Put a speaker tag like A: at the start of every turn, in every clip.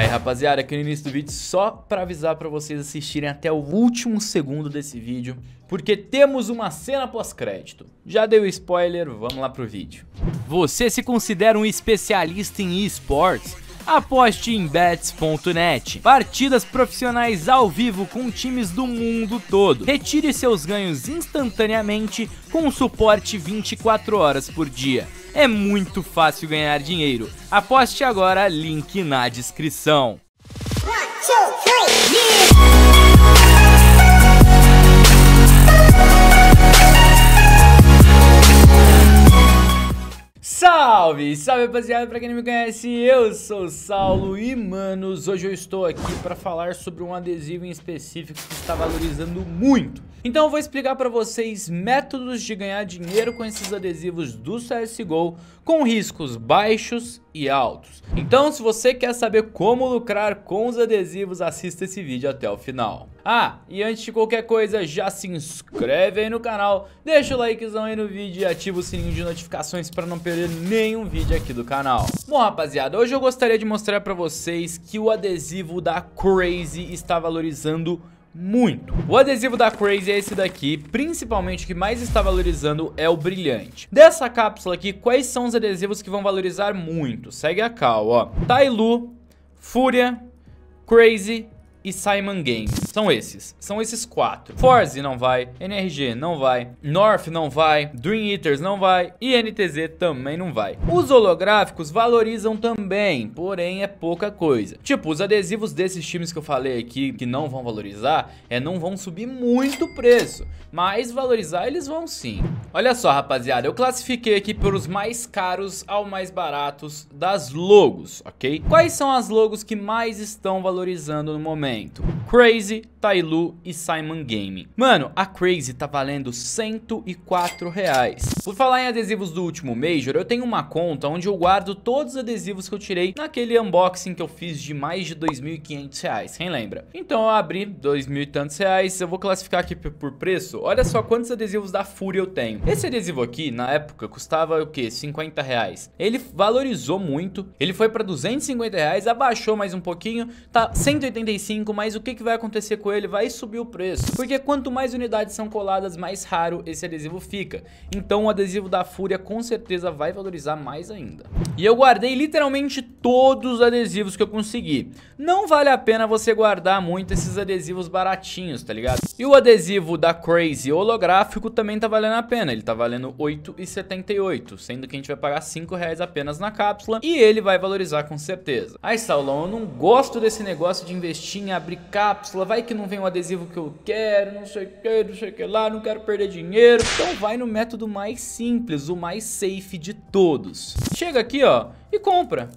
A: Aí, rapaziada, aqui no início do vídeo, só para avisar para vocês assistirem até o último segundo desse vídeo, porque temos uma cena pós-crédito. Já dei o spoiler, vamos lá pro vídeo. Você se considera um especialista em esportes? Aposte em bets.net. Partidas profissionais ao vivo com times do mundo todo. Retire seus ganhos instantaneamente com suporte 24 horas por dia é muito fácil ganhar dinheiro. Aposte agora, link na descrição. One, two, three, yeah. Salve, salve rapaziada, pra quem não me conhece, eu sou o Saulo e manos, hoje eu estou aqui para falar sobre um adesivo em específico que está valorizando muito. Então eu vou explicar para vocês métodos de ganhar dinheiro com esses adesivos do CSGO com riscos baixos e altos. Então, se você quer saber como lucrar com os adesivos, assista esse vídeo até o final. Ah, e antes de qualquer coisa, já se inscreve aí no canal, deixa o likezão aí no vídeo e ativa o sininho de notificações para não perder nenhum vídeo aqui do canal. Bom, rapaziada, hoje eu gostaria de mostrar para vocês que o adesivo da Crazy está valorizando muito muito. O adesivo da Crazy é esse daqui, principalmente o que mais está valorizando é o brilhante. Dessa cápsula aqui, quais são os adesivos que vão valorizar muito? Segue a cal, ó. Tailu, Fúria, Crazy e Simon Games. São esses. São esses quatro. Forze não vai, NRG não vai, North não vai, Dream Eaters não vai e NTZ também não vai. Os holográficos valorizam também, porém é pouca coisa. Tipo, os adesivos desses times que eu falei aqui que não vão valorizar, é não vão subir muito o preço, mas valorizar eles vão sim. Olha só, rapaziada, eu classifiquei aqui pelos mais caros ao mais baratos das logos, ok? Quais são as logos que mais estão valorizando no momento? Crazy, Tailu e Simon Gaming. Mano, a Crazy tá valendo 104 reais. Por falar em adesivos do último Major, eu tenho uma conta onde eu guardo todos os adesivos que eu tirei naquele unboxing que eu fiz de mais de 2.500 reais, quem lembra? Então eu abri 2.000 e tantos reais, eu vou classificar aqui por preço, olha só quantos adesivos da Fúria eu tenho. Esse adesivo aqui, na época, custava o que? 50 reais. Ele valorizou muito, ele foi pra 250 reais, abaixou mais um pouquinho, tá 185, mas o que, que vai acontecer acontecer com ele vai subir o preço, porque quanto mais unidades são coladas, mais raro esse adesivo fica. Então o adesivo da Fúria com certeza vai valorizar mais ainda. E eu guardei literalmente todos os adesivos que eu consegui. Não vale a pena você guardar muito esses adesivos baratinhos, tá ligado? E o adesivo da Crazy holográfico também tá valendo a pena, ele tá valendo R$8,78, sendo que a gente vai pagar reais apenas na cápsula e ele vai valorizar com certeza. Ai, Saulão, eu não gosto desse negócio de investir em abrir cápsula, vai vai que não vem o adesivo que eu quero, não sei o que, não sei o que lá, não quero perder dinheiro. Então vai no método mais simples, o mais safe de todos. Chega aqui, ó, e compra.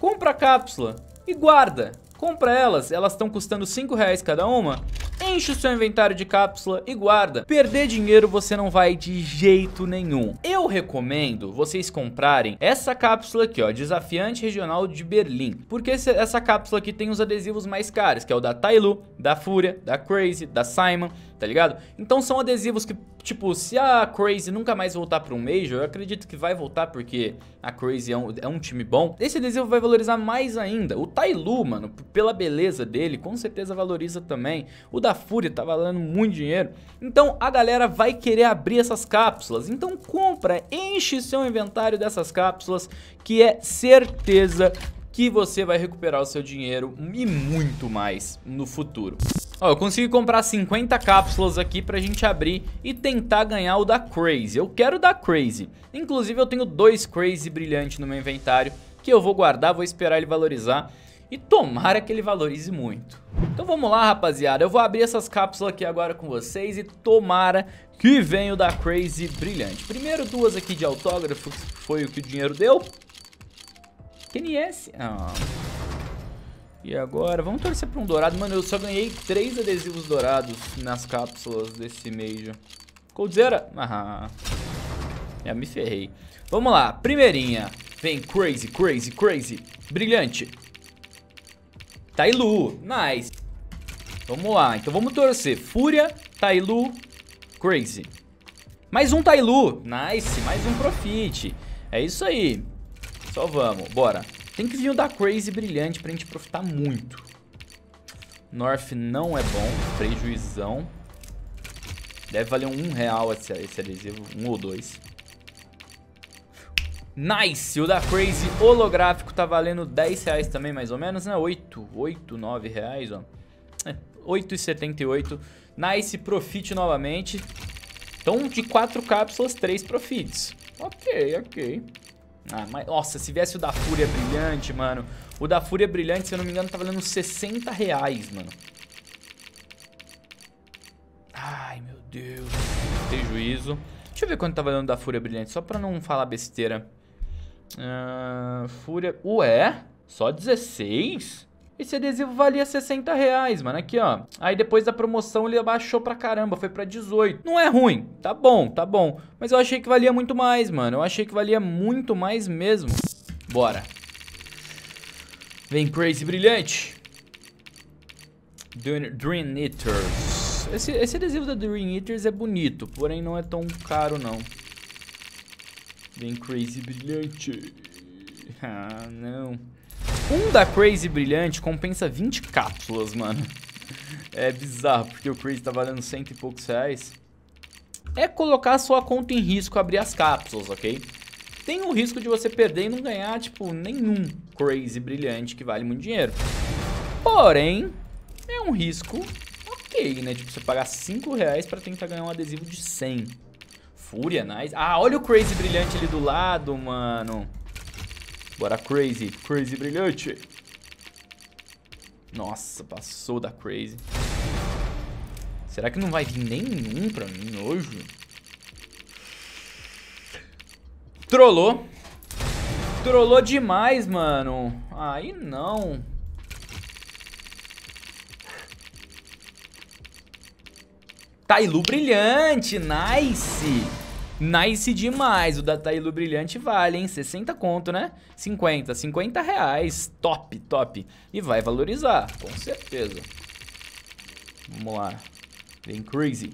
A: Compra a cápsula e guarda. Compra elas, elas estão custando 5 reais cada uma. Enche o seu inventário de cápsula e guarda. Perder dinheiro você não vai de jeito nenhum. Eu recomendo vocês comprarem essa cápsula aqui, ó, Desafiante Regional de Berlim. Porque essa cápsula aqui tem os adesivos mais caros, que é o da Tailu, da Fúria, da Crazy, da Simon tá ligado? Então são adesivos que, tipo, se a Crazy nunca mais voltar pra um Major, eu acredito que vai voltar porque a Crazy é um, é um time bom. Esse adesivo vai valorizar mais ainda. O Tailu, mano, pela beleza dele, com certeza valoriza também. O da Fúria tá valendo muito dinheiro. Então a galera vai querer abrir essas cápsulas. Então compra, enche seu inventário dessas cápsulas, que é certeza que você vai recuperar o seu dinheiro e muito mais no futuro. Ó, eu consegui comprar 50 cápsulas aqui pra gente abrir e tentar ganhar o da Crazy. Eu quero o da Crazy. Inclusive eu tenho dois Crazy brilhantes no meu inventário que eu vou guardar, vou esperar ele valorizar e tomara que ele valorize muito. Então vamos lá, rapaziada. Eu vou abrir essas cápsulas aqui agora com vocês e tomara que venha o da Crazy brilhante. Primeiro duas aqui de autógrafo, foi o que o dinheiro deu. Quem é esse? Ah... E agora, vamos torcer pra um dourado. Mano, eu só ganhei três adesivos dourados nas cápsulas desse Major. Coldzera. Ah, já me ferrei. Vamos lá, primeirinha. Vem, crazy, crazy, crazy. Brilhante. Tailu, nice. Vamos lá, então vamos torcer. Fúria, Tailu, crazy. Mais um Tailu, nice. Mais um Profit. É isso aí. Só vamos, bora. Tem que vir o da Crazy brilhante pra gente profitar muito. North não é bom, prejuizão. Deve valer um real esse, esse adesivo, um ou dois. Nice! O da Crazy holográfico tá valendo 10 reais também, mais ou menos, né? 8, 8, 9 reais, ó. É, 8,78. Nice Profit novamente. Então, de 4 cápsulas, 3 Profits. Ok, ok. Ah, mas, nossa, se viesse o da Fúria Brilhante, mano. O da Fúria Brilhante, se eu não me engano, tá valendo 60 reais, mano. Ai, meu Deus. tem juízo Deixa eu ver quanto tá valendo da Fúria Brilhante, só pra não falar besteira. Uh, Fúria... Ué? Só 16? Esse adesivo valia 60 reais, mano. Aqui, ó. Aí depois da promoção ele abaixou pra caramba, foi pra 18. Não é ruim, tá bom, tá bom. Mas eu achei que valia muito mais, mano. Eu achei que valia muito mais mesmo. Bora. Vem Crazy Brilhante. Dream Eaters. Esse, esse adesivo da Dream Eaters é bonito, porém não é tão caro, não. Vem Crazy Brilhante. Ah, não. Um da Crazy brilhante compensa 20 cápsulas, mano. É bizarro, porque o Crazy tá valendo cento e poucos reais. É colocar sua conta em risco abrir as cápsulas, ok? Tem o risco de você perder e não ganhar, tipo, nenhum Crazy brilhante que vale muito dinheiro. Porém, é um risco ok, né? Tipo, você pagar 5 reais pra tentar ganhar um adesivo de 100. Fúria, nice. Ah, olha o Crazy brilhante ali do lado, mano. Bora, Crazy. Crazy brilhante. Nossa, passou da Crazy. Será que não vai vir nenhum pra mim hoje? Trollou. Trollou demais, mano. Aí não. Tailu brilhante. Nice. Nice demais. O da Tailu Brilhante vale, hein? 60 conto, né? 50, 50 reais. Top, top. E vai valorizar, com certeza. Vamos lá. Vem Crazy.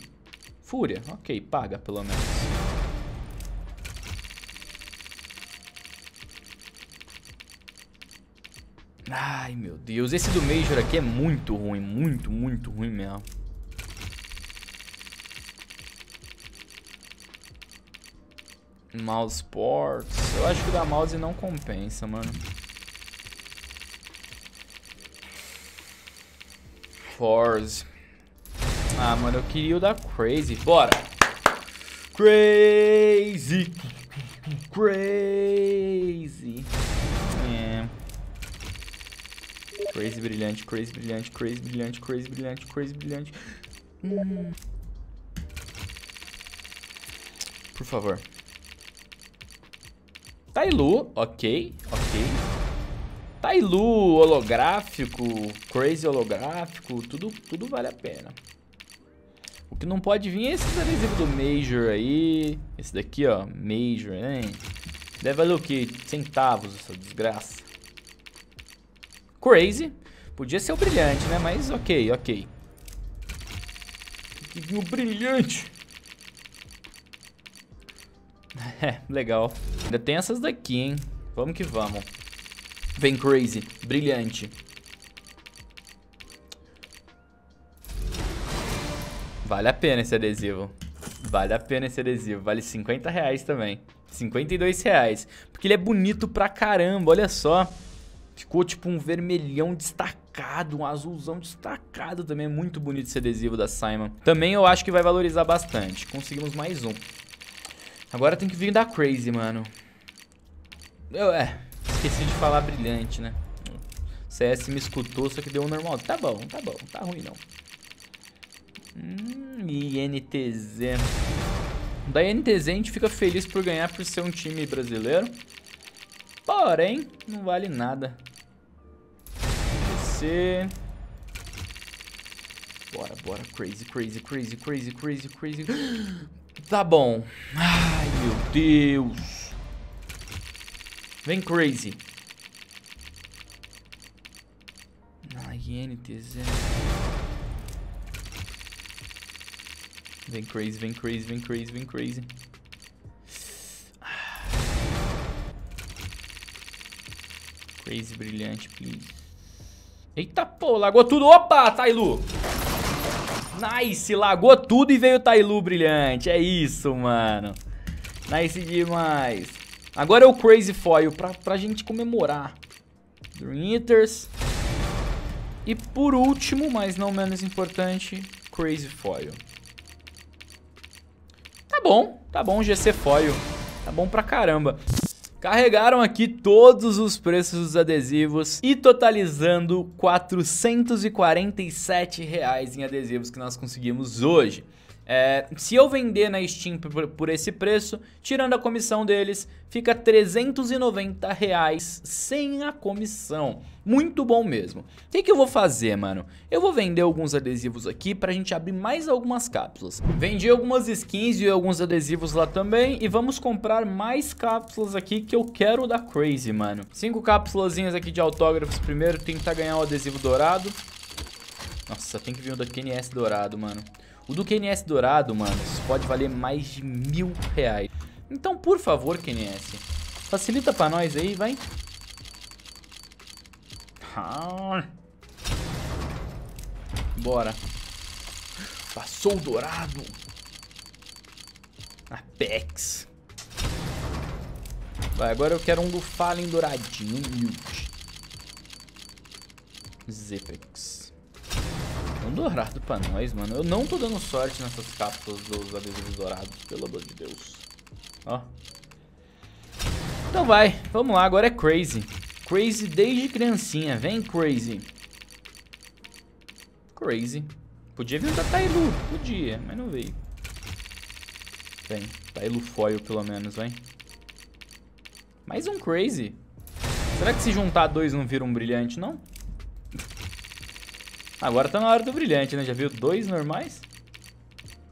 A: Fúria. Ok, paga pelo menos. Ai, meu Deus. Esse do Major aqui é muito ruim. Muito, muito ruim mesmo. Mouse ports. Eu acho que o da mouse não compensa, mano. Force. Ah, mano, eu queria o da Crazy. Bora! Crazy! Crazy! É. Crazy brilhante, crazy brilhante, crazy brilhante, crazy brilhante, crazy brilhante. Hum. Por favor. Tailu, ok, ok. Tailu, holográfico, crazy holográfico, tudo, tudo vale a pena. O que não pode vir é esses adesivos do Major aí. Esse daqui, ó, Major, né? Deve valer o quê? Centavos essa desgraça. Crazy. Podia ser o brilhante, né? Mas ok, ok. Tem que vir o brilhante. É, legal. Ainda tem essas daqui, hein? Vamos que vamos. Vem Crazy, brilhante. Vale a pena esse adesivo. Vale a pena esse adesivo. Vale 50 reais também. 52 reais. Porque ele é bonito pra caramba, olha só. Ficou tipo um vermelhão destacado, um azulzão destacado também. É muito bonito esse adesivo da Simon. Também eu acho que vai valorizar bastante. Conseguimos mais um. Agora tem que vir da Crazy, mano. Eu, é, esqueci de falar brilhante, né? O CS me escutou, só que deu um normal. Tá bom, tá bom, tá ruim não. Hum, INTZ. Da INTZ a gente fica feliz por ganhar por ser um time brasileiro. Porém, não vale nada. Você... Bora, bora. Crazy, crazy, crazy, crazy, crazy, crazy. Tá bom. Ai, meu Deus. Vem, Crazy. Na INTZ. Vem, Crazy, vem, Crazy, vem, Crazy, vem, Crazy. Crazy brilhante, please. Eita, pô, lagou tudo. Opa, Tailu. Nice, lagou tudo e veio o Tailu brilhante. É isso, mano. Nice demais. Agora é o Crazy Foil pra, pra gente comemorar. Dream Eaters. E por último, mas não menos importante, Crazy Foil. Tá bom, tá bom GC Foil. Tá bom pra caramba. Carregaram aqui todos os preços dos adesivos e totalizando R$ 447 em adesivos que nós conseguimos hoje. É, se eu vender na Steam por, por, esse preço, tirando a comissão deles, fica 390 reais sem a comissão. Muito bom mesmo. O que, que eu vou fazer, mano? Eu vou vender alguns adesivos aqui pra gente abrir mais algumas cápsulas. Vendi algumas skins e alguns adesivos lá também e vamos comprar mais cápsulas aqui que eu quero da Crazy, mano. Cinco cápsulazinhas aqui de autógrafos primeiro, tentar ganhar o adesivo dourado. Nossa, tem que vir o da KNS dourado, mano. O do KNS dourado, mano, pode valer mais de mil reais. Então, por favor, KNS, facilita pra nós aí, vai. Ah. Bora. Passou o dourado. Apex. Vai, agora eu quero um do Fallen douradinho, humilde. Zepex um dourado pra nós, mano. Eu não tô dando sorte nessas cápsulas dos adesivos dourados, pelo amor de Deus. Ó. Então vai, vamos lá, agora é Crazy. Crazy desde criancinha, vem Crazy. Crazy. Podia vir um da Tailu, podia, mas não veio. Vem, Tailu Foil pelo menos, vem. Mais um Crazy. Será que se juntar dois não vira um brilhante, não? Agora tá na hora do brilhante, né? Já viu dois normais?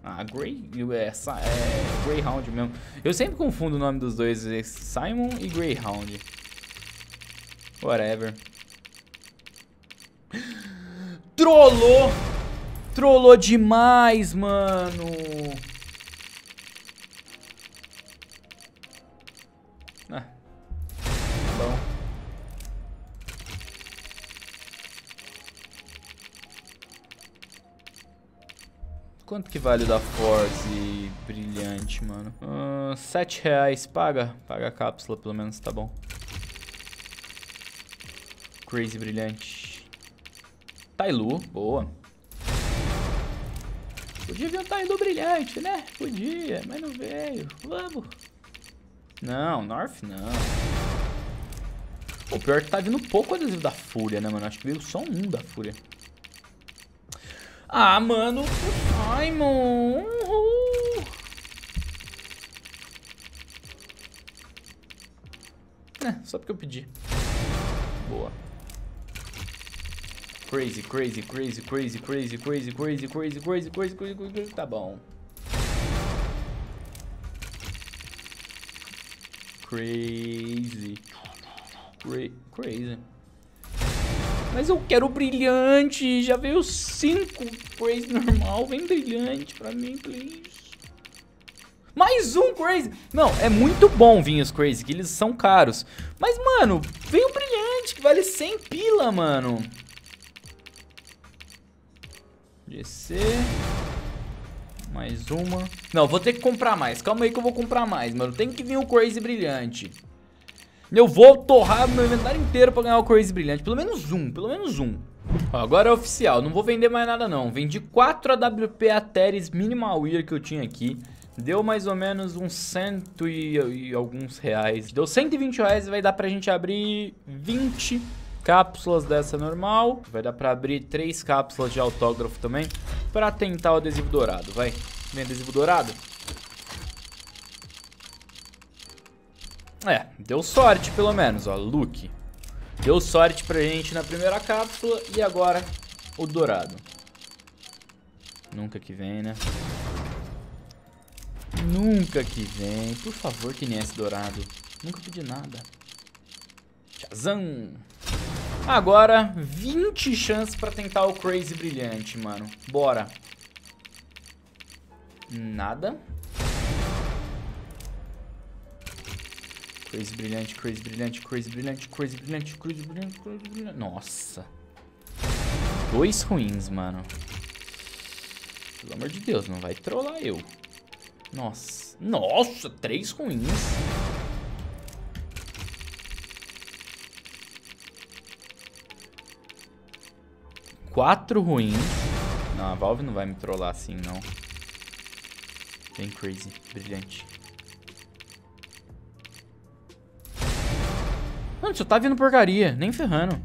A: Ah, Grey... Essa é, é Greyhound mesmo. Eu sempre confundo o nome dos dois. É Simon e Greyhound. Whatever. Trollou! Trollou demais, mano! Quanto que vale da Force brilhante, mano? Uh, ah, 7 reais. Paga. Paga a cápsula, pelo menos. Tá bom. Crazy brilhante. Tailu. Boa. Podia vir um Tailu brilhante, né? Podia, mas não veio. Vamos. Não, North não. O pior é que tá vindo pouco adesivo da Fúria, né, mano? Acho que veio só um da Fúria. Ah, mano. Simon! Uhul. É, só porque eu pedi. Boa. Crazy, crazy, crazy, crazy, crazy, crazy, crazy, crazy, crazy, crazy, crazy, crazy, tá bom. Crazy. Crazy. Mas eu quero brilhante. Já veio cinco crazy normal. Vem brilhante pra mim, please. Mais um Crazy. Não, é muito bom vir os Crazy, que eles são caros. Mas, mano, vem o brilhante, que vale 100 pila, mano. GC. Mais uma. Não, vou ter que comprar mais. Calma aí que eu vou comprar mais, mano. Tem que vir o Crazy brilhante. Eu vou torrar meu inventário inteiro pra ganhar o Crazy Brilhante. Pelo menos um, pelo menos um. Ó, agora é oficial, não vou vender mais nada não. Vendi 4 AWP Ateris Minimal Wear que eu tinha aqui. Deu mais ou menos uns cento e, e alguns reais. Deu 120 reais e vai dar pra gente abrir 20 cápsulas dessa normal. Vai dar pra abrir 3 cápsulas de autógrafo também. Pra tentar o adesivo dourado, vai. Vem adesivo dourado? É, deu sorte pelo menos, ó, Luke. Deu sorte pra gente na primeira cápsula e agora o dourado. Nunca que vem, né? Nunca que vem. Por favor, que nem esse dourado. Nunca pedi nada. Tchazão! Agora, 20 chances pra tentar o Crazy Brilhante, mano. Bora. Nada. Crazy brilhante, crazy brilhante, crazy brilhante, crazy brilhante, crazy brilhante, crazy brilhante. Nossa. Dois ruins, mano. Pelo amor de Deus, não vai trollar eu. Nossa. Nossa, três ruins. Quatro ruins. Não, a Valve não vai me trollar assim, não. Bem crazy, brilhante. Mano, só tá vindo porcaria. Nem ferrando.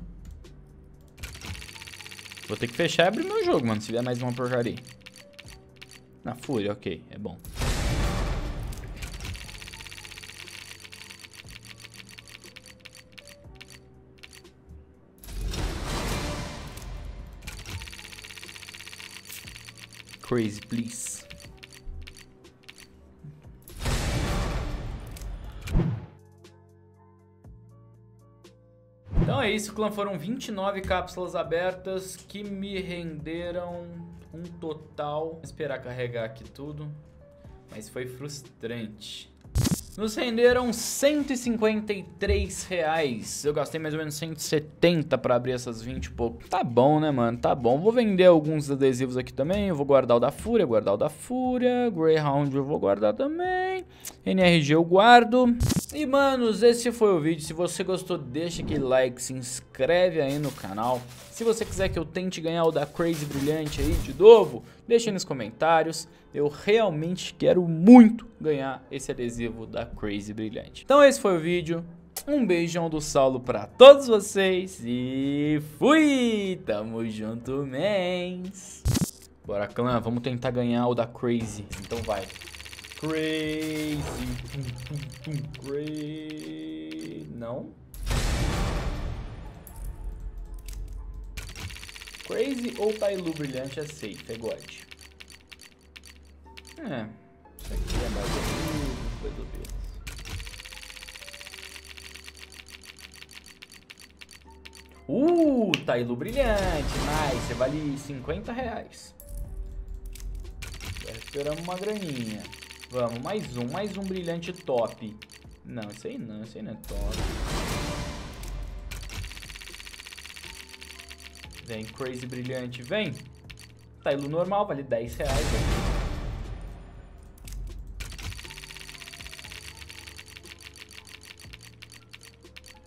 A: Vou ter que fechar e abrir meu jogo, mano. Se vier mais uma porcaria. Na fúria, ok. É bom. Crazy, please. isso, clã, foram 29 cápsulas abertas que me renderam um total. Vou esperar carregar aqui tudo, mas foi frustrante. Nos renderam 153 reais. Eu gastei mais ou menos 170 para abrir essas 20 e pouco. Tá bom, né, mano? Tá bom. Vou vender alguns adesivos aqui também. Eu vou guardar o da Fúria, guardar o da Fúria. Greyhound eu vou guardar também. NRG eu guardo. E manos, esse foi o vídeo, se você gostou deixa aquele like, se inscreve aí no canal. Se você quiser que eu tente ganhar o da Crazy Brilhante aí de novo, deixa nos comentários. Eu realmente quero muito ganhar esse adesivo da Crazy Brilhante. Então esse foi o vídeo, um beijão do Saulo pra todos vocês e fui! Tamo junto, mens! Bora, clã, vamos tentar ganhar o da Crazy. Então vai. Crazy. Crazy. Não. Crazy ou Tailu Brilhante é safe, é God. É. Isso aqui é mais ou do que isso. Uh, Tailu Brilhante, nice, você vale 50 reais. Já esperamos uma graninha. Vamos, mais um, mais um brilhante top. Não, esse aí não, esse aí não é top. Vem, crazy brilhante, vem. Tá, ilu normal, vale 10 reais.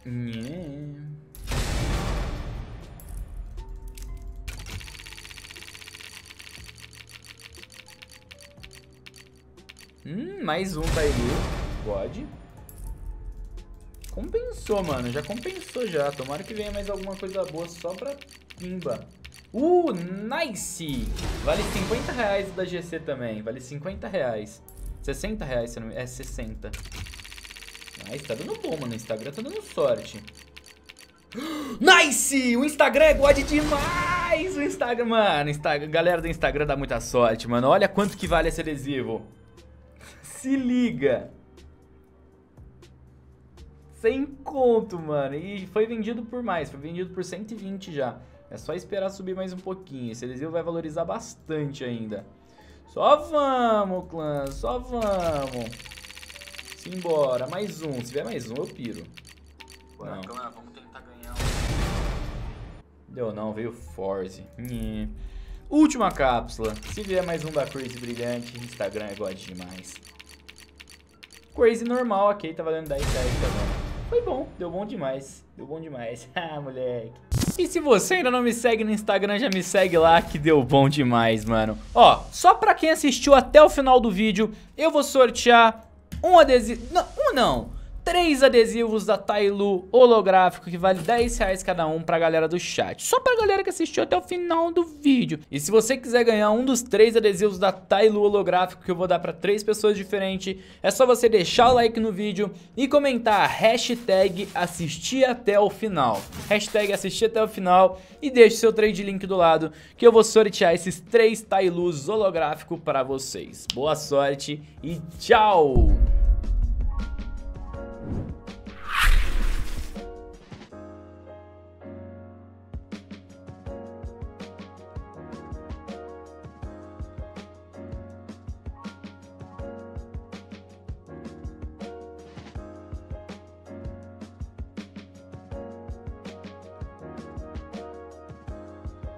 A: Vem. Yeah. Hum, mais um ali. God. Compensou, mano. Já compensou já. Tomara que venha mais alguma coisa boa só pra Pimba. Uh, nice! Vale 50 reais da GC também. Vale 50 reais. 60 reais, se não me... É, 60. Nice, tá dando bom, mano. O Instagram tá dando sorte. Nice! O Instagram é God demais! O Instagram, mano, Instagram, galera do Instagram dá muita sorte, mano. Olha quanto que vale esse adesivo. Se liga. Sem conto, mano. E foi vendido por mais, foi vendido por 120 já. É só esperar subir mais um pouquinho. Esse adesivo vai valorizar bastante ainda. Só vamos, clã, só vamos. Simbora, mais um. Se tiver mais um, eu piro. Bora, clã, vamos tentar ganhar. Deu não, veio Force. Última cápsula. Se vier mais um da Crazy Brilhante, Instagram é igual demais. Crazy normal, ok, tá valendo 10 reais agora. Tá Foi bom, deu bom demais, deu bom demais. ah, moleque. E se você ainda não me segue no Instagram, já me segue lá que deu bom demais, mano. Ó, só pra quem assistiu até o final do vídeo, eu vou sortear um adesivo... Não, um não três adesivos da Tailu holográfico, que vale 10 reais cada um pra galera do chat. Só pra galera que assistiu até o final do vídeo. E se você quiser ganhar um dos três adesivos da Tailu holográfico, que eu vou dar pra três pessoas diferentes, é só você deixar o like no vídeo e comentar hashtag assistir até o final. Hashtag assistir até o final e deixe seu trade link do lado, que eu vou sortear esses três Tailus holográfico pra vocês. Boa sorte e tchau!